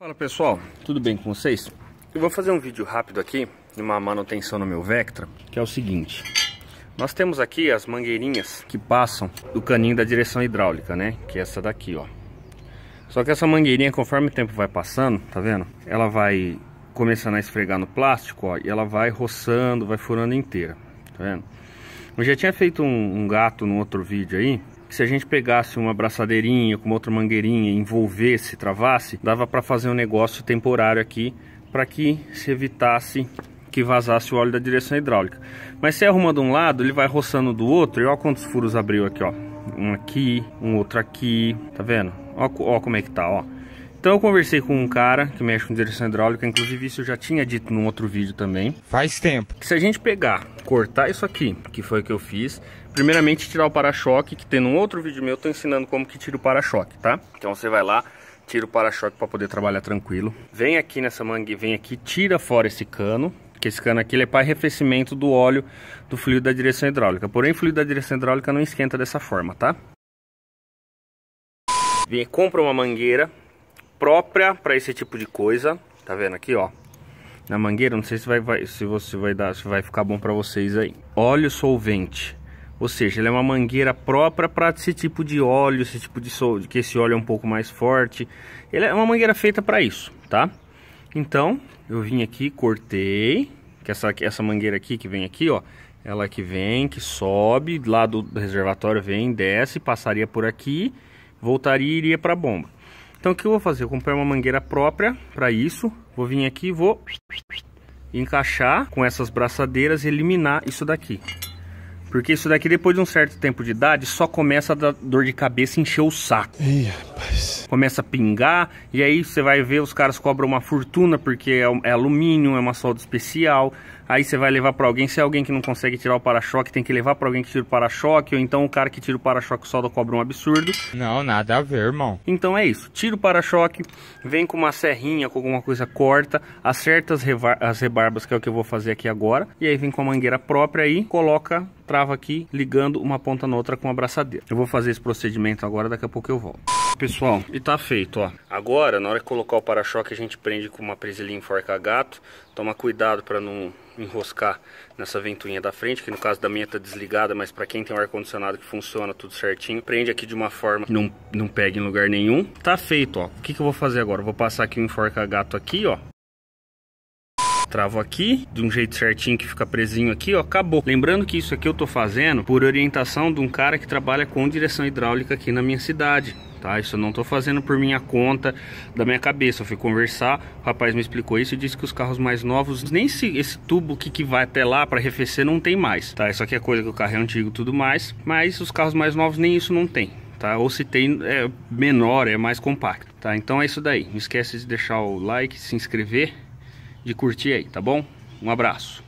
Fala pessoal, tudo bem com vocês? Eu vou fazer um vídeo rápido aqui de uma manutenção no meu Vectra, que é o seguinte. Nós temos aqui as mangueirinhas que passam do caninho da direção hidráulica, né? Que é essa daqui, ó. Só que essa mangueirinha, conforme o tempo vai passando, tá vendo? Ela vai começando a esfregar no plástico, ó, e ela vai roçando, vai furando inteira, tá vendo? Eu já tinha feito um, um gato no outro vídeo aí, que se a gente pegasse uma abraçadeirinha com uma outra mangueirinha, envolvesse, travasse, dava para fazer um negócio temporário aqui para que se evitasse que vazasse o óleo da direção hidráulica. Mas se arruma de um lado, ele vai roçando do outro e olha quantos furos abriu aqui, ó. Um aqui, um outro aqui, tá vendo? Ó, ó como é que tá, ó. Então eu conversei com um cara que mexe com direção hidráulica, inclusive isso eu já tinha dito num outro vídeo também. Faz tempo. Que se a gente pegar, cortar isso aqui, que foi o que eu fiz, primeiramente tirar o para-choque, que tem num outro vídeo meu, eu tô ensinando como que tira o para-choque, tá? Então você vai lá, tira o para-choque para poder trabalhar tranquilo. Vem aqui nessa mangue, vem aqui, tira fora esse cano, que esse cano aqui é para arrefecimento do óleo do fluido da direção hidráulica. Porém, o fluido da direção hidráulica não esquenta dessa forma, tá? Vem, compra uma mangueira própria para esse tipo de coisa. Tá vendo aqui, ó? Na mangueira, não sei se vai, vai se você vai dar, se vai ficar bom para vocês aí. Óleo solvente. Ou seja, ela é uma mangueira própria para esse tipo de óleo, esse tipo de sol, que esse óleo é um pouco mais forte. Ele é uma mangueira feita para isso, tá? Então, eu vim aqui, cortei, que essa essa mangueira aqui que vem aqui, ó, ela que vem, que sobe lá do reservatório, vem, desce, passaria por aqui, voltaria e iria para a bomba. Então o que eu vou fazer? Eu comprei uma mangueira própria para isso. Vou vir aqui e vou encaixar com essas braçadeiras e eliminar isso daqui. Porque isso daqui, depois de um certo tempo de idade, só começa a dar dor de cabeça encher o saco. Ih, rapaz. Começa a pingar, e aí você vai ver os caras cobram uma fortuna, porque é, é alumínio, é uma solda especial. Aí você vai levar para alguém, se é alguém que não consegue tirar o para-choque, tem que levar para alguém que tira o para-choque, ou então o cara que tira o para-choque solda cobra um absurdo. Não, nada a ver, irmão. Então é isso, tira o para-choque, vem com uma serrinha, com alguma coisa, corta, acerta as, as rebarbas, que é o que eu vou fazer aqui agora, e aí vem com a mangueira própria aí coloca trava aqui, ligando uma ponta na outra com a abraçadeira. Eu vou fazer esse procedimento agora, daqui a pouco eu volto. Pessoal, e tá feito, ó. Agora, na hora de colocar o para-choque, a gente prende com uma presilhinha em forca gato. Toma cuidado para não enroscar nessa ventoinha da frente, que no caso da minha tá desligada, mas para quem tem um ar-condicionado que funciona tudo certinho, prende aqui de uma forma que não, não pegue em lugar nenhum. Tá feito, ó. O que, que eu vou fazer agora? Eu vou passar aqui o um enforca-gato aqui, ó travo aqui, de um jeito certinho que fica presinho aqui, ó, acabou. Lembrando que isso aqui eu tô fazendo por orientação de um cara que trabalha com direção hidráulica aqui na minha cidade. Tá, isso eu não tô fazendo por minha conta da minha cabeça. Eu fui conversar, o rapaz me explicou isso e disse que os carros mais novos, nem esse, esse tubo que, que vai até lá para arrefecer não tem mais, tá? Isso aqui é coisa que o carro é antigo e tudo mais, mas os carros mais novos nem isso não tem. Tá? Ou se tem é menor, é mais compacto, tá? Então é isso daí. Não esquece de deixar o like, se inscrever de curtir aí, tá bom? Um abraço.